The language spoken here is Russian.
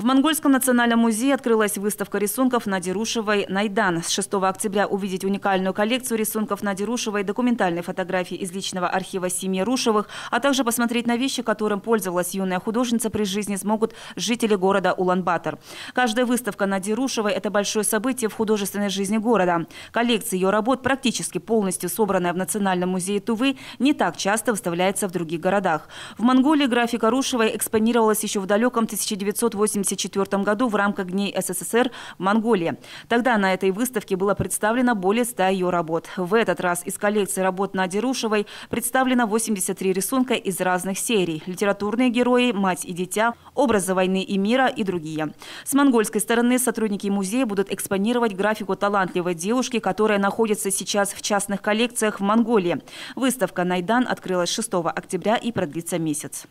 В Монгольском национальном музее открылась выставка рисунков Надирушевой «Найдан». С 6 октября увидеть уникальную коллекцию рисунков Надирушевой, документальные фотографии из личного архива семьи Рушевых, а также посмотреть на вещи, которым пользовалась юная художница при жизни, смогут жители города Улан-Батор. Каждая выставка Надирушевой – это большое событие в художественной жизни города. Коллекция ее работ, практически полностью собранная в Национальном музее Тувы, не так часто выставляется в других городах. В Монголии графика Рушевой экспонировалась еще в далеком 1980 1974 году в рамках Дней СССР в Монголии. Тогда на этой выставке было представлено более 100 ее работ. В этот раз из коллекции работ Нади Рушевой представлено 83 рисунка из разных серий. Литературные герои, мать и дитя, образы войны и мира и другие. С монгольской стороны сотрудники музея будут экспонировать графику талантливой девушки, которая находится сейчас в частных коллекциях в Монголии. Выставка «Найдан» открылась 6 октября и продлится месяц.